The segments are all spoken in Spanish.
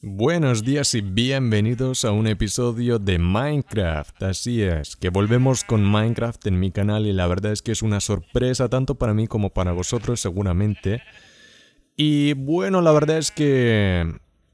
Buenos días y bienvenidos a un episodio de Minecraft. Así es, que volvemos con Minecraft en mi canal y la verdad es que es una sorpresa tanto para mí como para vosotros seguramente. Y bueno, la verdad es que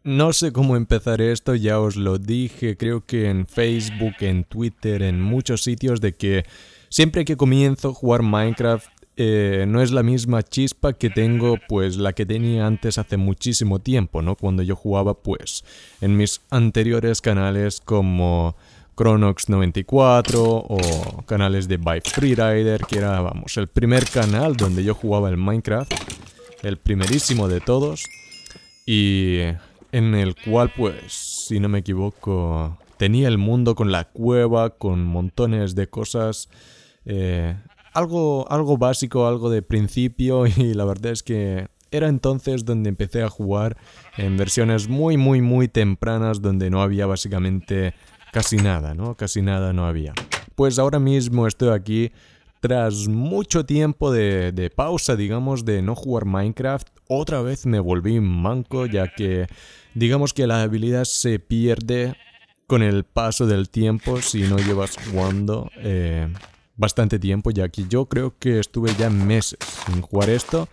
no sé cómo empezar esto, ya os lo dije, creo que en Facebook, en Twitter, en muchos sitios de que siempre que comienzo a jugar Minecraft eh, no es la misma chispa que tengo, pues la que tenía antes hace muchísimo tiempo, ¿no? Cuando yo jugaba, pues, en mis anteriores canales como Chronox94 o canales de By Freerider, que era, vamos, el primer canal donde yo jugaba el Minecraft, el primerísimo de todos, y en el cual, pues, si no me equivoco, tenía el mundo con la cueva, con montones de cosas... Eh, algo, algo básico, algo de principio y la verdad es que era entonces donde empecé a jugar en versiones muy, muy, muy tempranas donde no había básicamente casi nada, ¿no? Casi nada no había. Pues ahora mismo estoy aquí tras mucho tiempo de, de, pausa, digamos, de no jugar Minecraft, otra vez me volví manco, ya que digamos que la habilidad se pierde con el paso del tiempo si no llevas jugando eh, bastante tiempo ya que yo creo que estuve ya meses sin jugar esto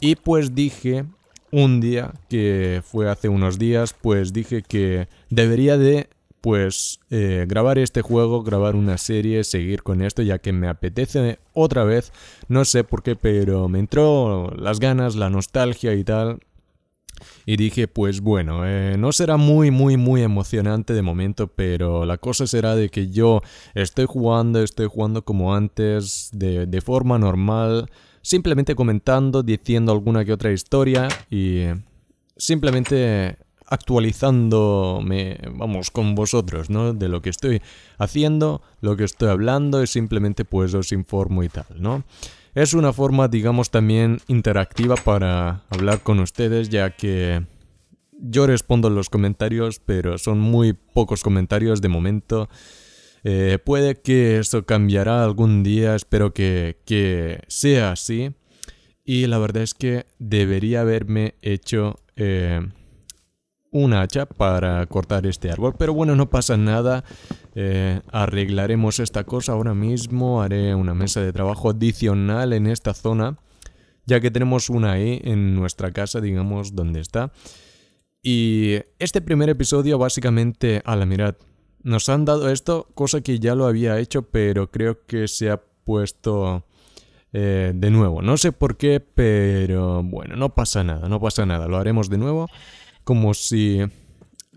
y pues dije un día que fue hace unos días pues dije que debería de pues eh, grabar este juego, grabar una serie, seguir con esto ya que me apetece otra vez, no sé por qué, pero me entró las ganas, la nostalgia y tal y dije, pues bueno, eh, no será muy, muy, muy emocionante de momento, pero la cosa será de que yo estoy jugando, estoy jugando como antes, de, de forma normal, simplemente comentando, diciendo alguna que otra historia y simplemente actualizándome, vamos, con vosotros, ¿no? De lo que estoy haciendo, lo que estoy hablando y simplemente pues os informo y tal, ¿no? Es una forma, digamos, también interactiva para hablar con ustedes, ya que yo respondo los comentarios, pero son muy pocos comentarios de momento. Eh, puede que eso cambiará algún día, espero que, sea así. Y la verdad es que debería haberme hecho... Eh, un hacha para cortar este árbol. Pero bueno, no pasa nada. Eh, arreglaremos esta cosa ahora mismo. Haré una mesa de trabajo adicional en esta zona. Ya que tenemos una ahí e en nuestra casa, digamos, donde está. Y este primer episodio básicamente, a la mirad, nos han dado esto, cosa que ya lo había hecho, pero creo que se ha puesto eh, de nuevo. No sé por qué, pero bueno, no pasa nada, no pasa nada, lo haremos de nuevo como si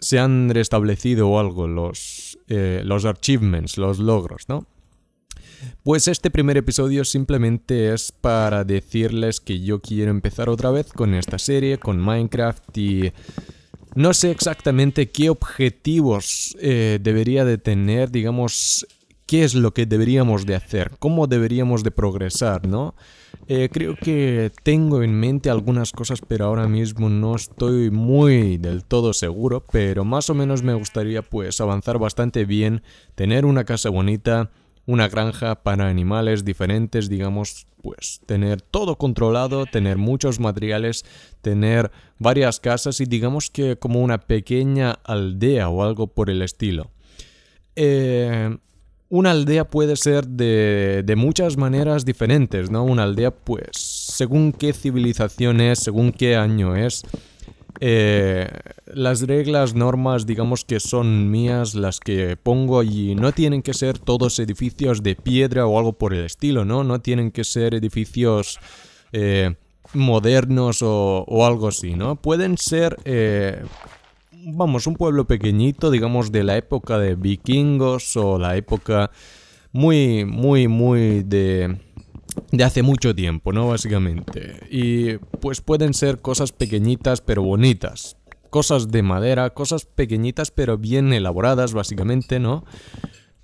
se han restablecido algo los, eh, los achievements, los logros, ¿no? Pues este primer episodio simplemente es para decirles que yo quiero empezar otra vez con esta serie, con Minecraft y no sé exactamente qué objetivos eh, debería de tener, digamos, qué es lo que deberíamos de hacer, cómo deberíamos de progresar, ¿no? Eh, creo que tengo en mente algunas cosas, pero ahora mismo no estoy muy del todo seguro, pero más o menos me gustaría pues avanzar bastante bien, tener una casa bonita, una granja para animales diferentes, digamos, pues tener todo controlado, tener muchos materiales, tener varias casas y digamos que como una pequeña aldea o algo por el estilo. Eh, una aldea puede ser de, de, muchas maneras diferentes, ¿no? Una aldea, pues, según qué civilización es, según qué año es. Eh, las reglas, normas, digamos que son mías, las que pongo y no tienen que ser todos edificios de piedra o algo por el estilo, ¿no? No tienen que ser edificios eh, modernos o, algo así, ¿no? Pueden ser... Eh, vamos, un pueblo pequeñito, digamos, de la época de vikingos o la época muy, muy, muy de, de hace mucho tiempo, ¿no? Básicamente. Y pues pueden ser cosas pequeñitas pero bonitas. Cosas de madera, cosas pequeñitas pero bien elaboradas, básicamente, ¿no?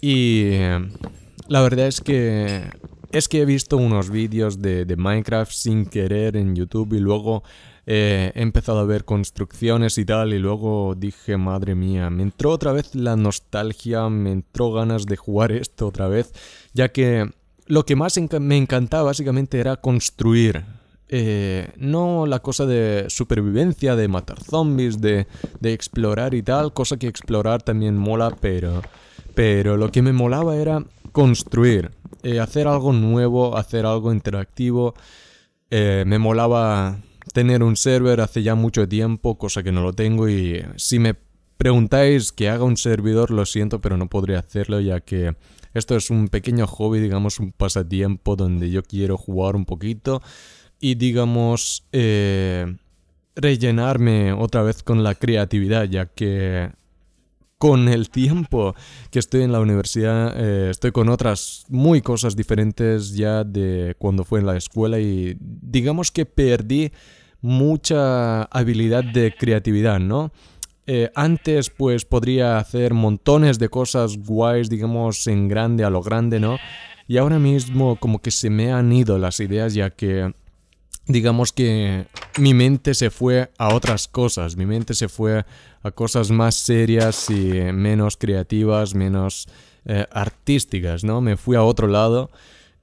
Y eh, la verdad es que es que he visto unos vídeos de, de Minecraft sin querer en YouTube y luego eh, he empezado a ver construcciones y tal, y luego dije, madre mía, me entró otra vez la nostalgia, me entró ganas de jugar esto otra vez, ya que lo que más me encantaba básicamente era construir. Eh, no la cosa de supervivencia, de matar zombies, de, explorar y tal, cosa que explorar también mola, pero, pero lo que me molaba era construir, eh, hacer algo nuevo, hacer algo interactivo. me molaba tener un server hace ya mucho tiempo, cosa que no lo tengo y eh, si me preguntáis que haga un servidor, lo siento, pero no podría hacerlo ya que esto es un pequeño hobby, digamos un pasatiempo donde yo quiero jugar un poquito y digamos eh, rellenarme otra vez con la creatividad, ya que con el tiempo que estoy en la universidad eh, estoy con otras muy cosas diferentes ya de cuando fue en la escuela y digamos que perdí mucha habilidad de creatividad, ¿no? Eh, antes pues podría hacer montones de cosas guays, digamos, en grande, a lo grande, ¿no? Y ahora mismo como que se me han ido las ideas ya que digamos que mi mente se fue a otras cosas, mi mente se fue a cosas más serias y menos creativas, menos eh, artísticas, ¿no? Me fui a otro lado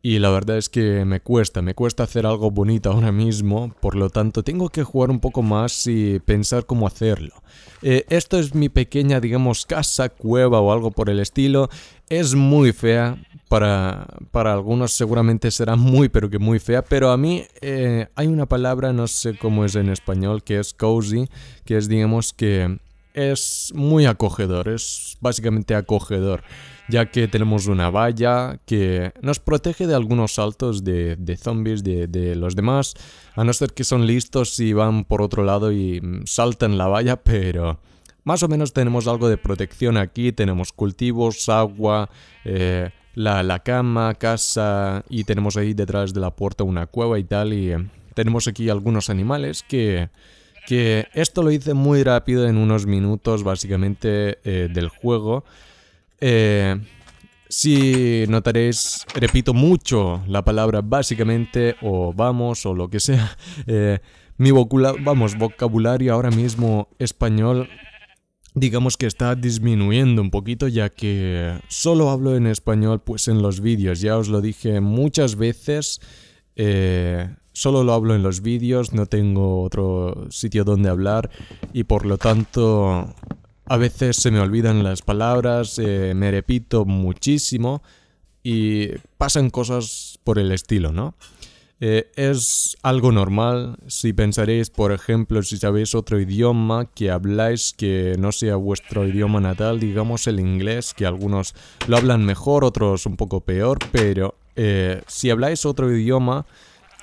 y la verdad es que me cuesta, me cuesta hacer algo bonito ahora mismo, por lo tanto tengo que jugar un poco más y pensar cómo hacerlo. Eh, esto es mi pequeña, digamos, casa, cueva o algo por el estilo. Es muy fea, para, para, algunos seguramente será muy pero que muy fea, pero a mí eh, hay una palabra, no sé cómo es en español, que es cozy, que es digamos que es muy acogedor, es básicamente acogedor, ya que tenemos una valla que nos protege de algunos saltos de, zombies, de, los demás, a no ser que son listos y van por otro lado y mm, saltan la valla, pero más o menos tenemos algo de protección aquí, tenemos cultivos, agua, eh, la, la cama, casa y tenemos ahí detrás de la puerta una cueva y tal y eh, tenemos aquí algunos animales que que esto lo hice muy rápido en unos minutos básicamente eh, del juego. Eh, si notaréis, repito mucho la palabra básicamente o vamos o lo que sea. Eh, mi vamos, vocabulario ahora mismo español digamos que está disminuyendo un poquito ya que solo hablo en español pues en los vídeos. Ya os lo dije muchas veces solo lo hablo en los vídeos, no tengo otro sitio donde hablar y por lo tanto a veces se me olvidan las palabras, eh, me repito muchísimo y pasan cosas por el estilo, ¿no? Eh, es algo normal si pensaréis, por ejemplo, si sabéis otro idioma que habláis que no sea vuestro idioma natal, digamos el inglés, que algunos lo hablan mejor, otros un poco peor, pero eh, si habláis otro idioma,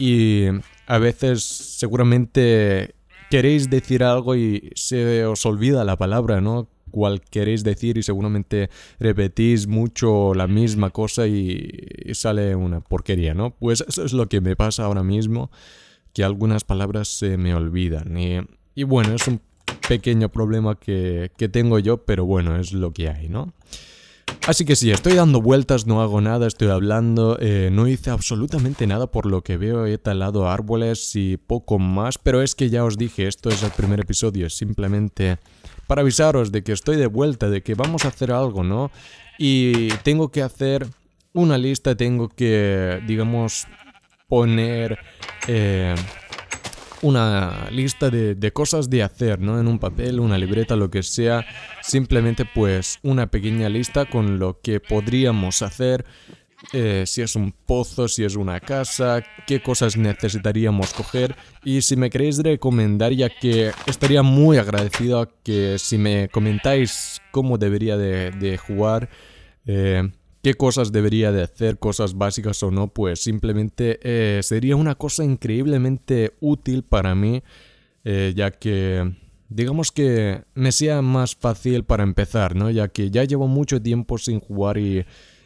y a veces seguramente queréis decir algo y se os olvida la palabra, ¿no? Cual queréis decir y seguramente repetís mucho la misma cosa y, sale una porquería, ¿no? Pues eso es lo que me pasa ahora mismo, que algunas palabras se me olvidan y, y bueno, es un pequeño problema que, que tengo yo, pero bueno, es lo que hay, ¿no? Así que sí, estoy dando vueltas, no hago nada, estoy hablando, eh, no hice absolutamente nada por lo que veo, he talado árboles y poco más, pero es que ya os dije, esto es el primer episodio, simplemente para avisaros de que estoy de vuelta, de que vamos a hacer algo, ¿no? Y tengo que hacer una lista, tengo que, digamos, poner... Eh, una lista de, cosas de hacer, ¿no? En un papel, una libreta, lo que sea. Simplemente pues una pequeña lista con lo que podríamos hacer. Eh, si es un pozo, si es una casa, qué cosas necesitaríamos coger. Y si me queréis recomendar, ya que estaría muy agradecido que si me comentáis cómo debería de, de jugar. Eh, qué cosas debería de hacer, cosas básicas o no, pues simplemente eh, sería una cosa increíblemente útil para mí, eh, ya que digamos que me sea más fácil para empezar, ¿no? Ya que ya llevo mucho tiempo sin jugar y,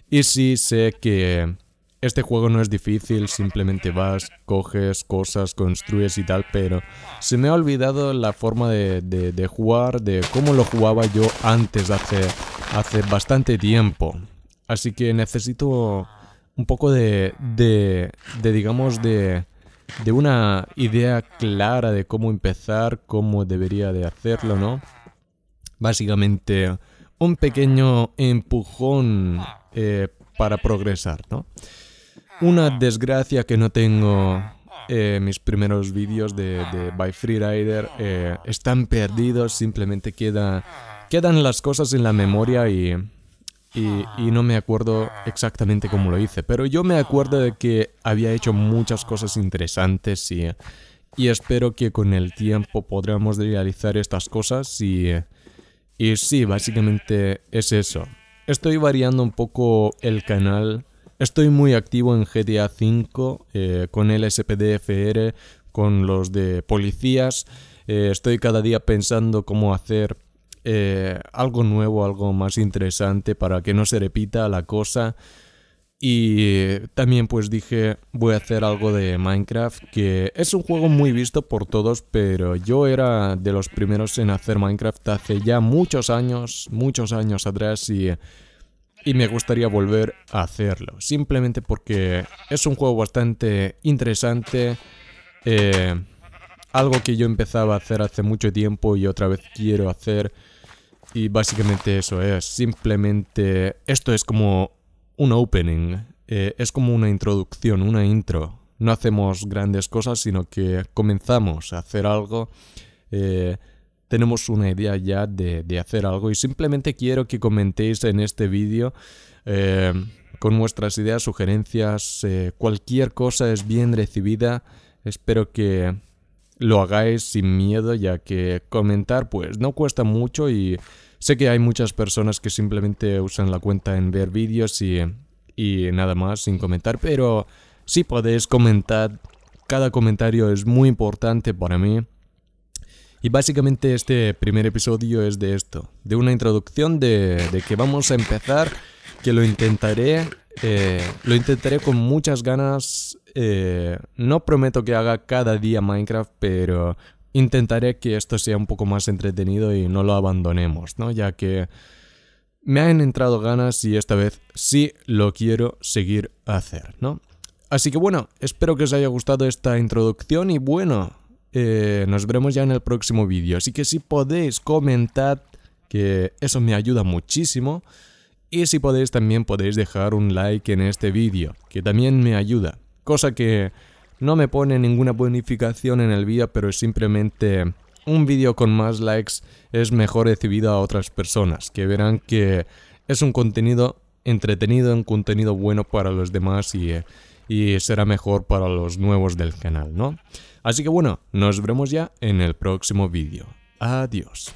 y sí sé que este juego no es difícil, simplemente vas, coges cosas, construyes y tal, pero se me ha olvidado la forma de, jugar, de cómo lo jugaba yo antes, hace bastante tiempo. Así que necesito un poco de, de, de digamos, de, de una idea clara de cómo empezar, cómo debería de hacerlo, ¿no? Básicamente, un pequeño empujón eh, para progresar, ¿no? Una desgracia que no tengo eh, mis primeros vídeos de, By Freerider eh, están perdidos, simplemente queda, quedan las cosas en la memoria y y, ah. no me acuerdo exactamente cómo lo hice, pero yo me acuerdo de que había hecho muchas cosas interesantes y, espero que con el tiempo podamos realizar estas cosas y, y sí, básicamente es eso. Estoy variando un poco el canal. Estoy muy activo en GTA V, eh, con el SPDFR, con los de policías. Eh, estoy cada día pensando cómo hacer eh, algo nuevo, algo más interesante para que no se repita la cosa. Y también pues dije, voy a hacer algo de Minecraft, que es un juego muy visto por todos, pero yo era de los primeros en hacer Minecraft hace ya muchos años, muchos años atrás y, y me gustaría volver a hacerlo. Simplemente porque es un juego bastante interesante, eh, algo que yo empezaba a hacer hace mucho tiempo y otra vez quiero hacer... Y básicamente eso es, ¿eh? simplemente esto es como un opening, eh, es como una introducción, una intro. No hacemos grandes cosas, sino que comenzamos a hacer algo. Eh, tenemos una idea ya de, hacer algo y simplemente quiero que comentéis en este vídeo con vuestras ideas, sugerencias, cualquier cosa es bien recibida. Espero que lo hagáis sin miedo, ya que comentar pues no cuesta mucho y sé que hay muchas personas que simplemente usan la cuenta en ver vídeos y, nada más sin comentar, pero si podéis comentar, cada comentario es muy importante para mí. Y básicamente este primer episodio es de esto, de una introducción de, de que vamos a empezar, que lo intentaré, eh, lo intentaré con muchas ganas eh, no prometo que haga cada día Minecraft, pero intentaré que esto sea un poco más entretenido y no lo abandonemos, ¿no? Ya que me han entrado ganas y esta vez sí lo quiero seguir hacer, ¿no? Así que bueno, espero que os haya gustado esta introducción y bueno, eh, nos veremos ya en el próximo vídeo. Así que si podéis comentad, que eso me ayuda muchísimo. Y si podéis también podéis dejar un like en este vídeo, que también me ayuda cosa que no me pone ninguna bonificación en el día, pero es simplemente un vídeo con más likes es mejor recibido a otras personas, que verán que es un contenido entretenido, un contenido bueno para los demás y, y será mejor para los nuevos del canal, ¿no? Así que bueno, nos vemos ya en el próximo vídeo. Adiós.